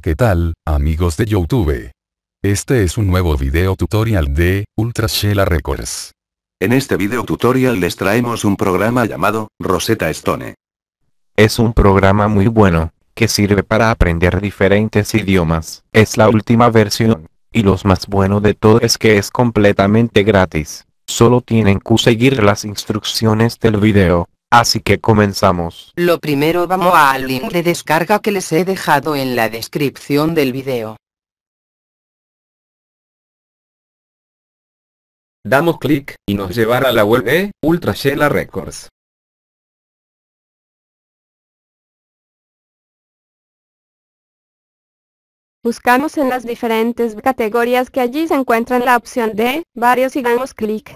qué tal, amigos de Youtube. Este es un nuevo video tutorial de Ultra Records. En este video tutorial les traemos un programa llamado Rosetta Stone. Es un programa muy bueno, que sirve para aprender diferentes idiomas. Es la última versión, y lo más bueno de todo es que es completamente gratis. Solo tienen que seguir las instrucciones del video, Así que comenzamos. Lo primero vamos al link de descarga que les he dejado en la descripción del video. Damos clic, y nos llevará a la web de Ultra Records. Buscamos en las diferentes categorías que allí se encuentran la opción de varios y damos clic.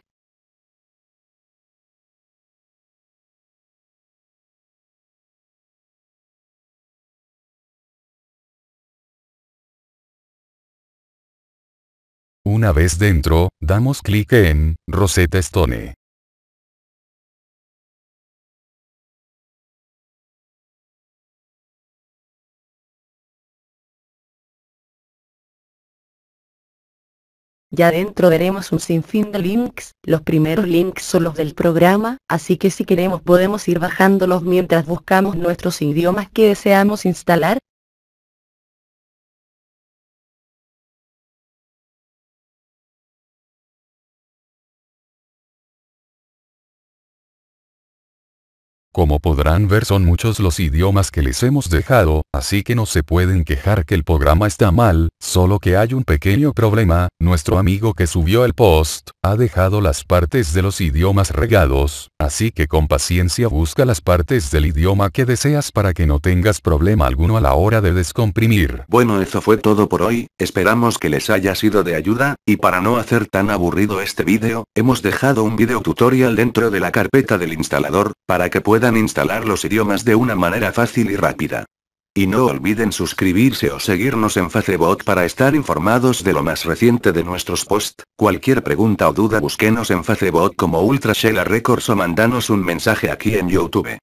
Una vez dentro, damos clic en Rosetta Stone. Ya dentro veremos un sinfín de links, los primeros links son los del programa, así que si queremos podemos ir bajándolos mientras buscamos nuestros idiomas que deseamos instalar, Como podrán ver son muchos los idiomas que les hemos dejado, así que no se pueden quejar que el programa está mal, solo que hay un pequeño problema, nuestro amigo que subió el post, ha dejado las partes de los idiomas regados, así que con paciencia busca las partes del idioma que deseas para que no tengas problema alguno a la hora de descomprimir. Bueno eso fue todo por hoy, esperamos que les haya sido de ayuda, y para no hacer tan aburrido este vídeo, hemos dejado un video tutorial dentro de la carpeta del instalador, para que puedan instalar los idiomas de una manera fácil y rápida. Y no olviden suscribirse o seguirnos en Facebook para estar informados de lo más reciente de nuestros posts. Cualquier pregunta o duda búsquenos en Facebook como Ultra Shell Records o mandanos un mensaje aquí en YouTube.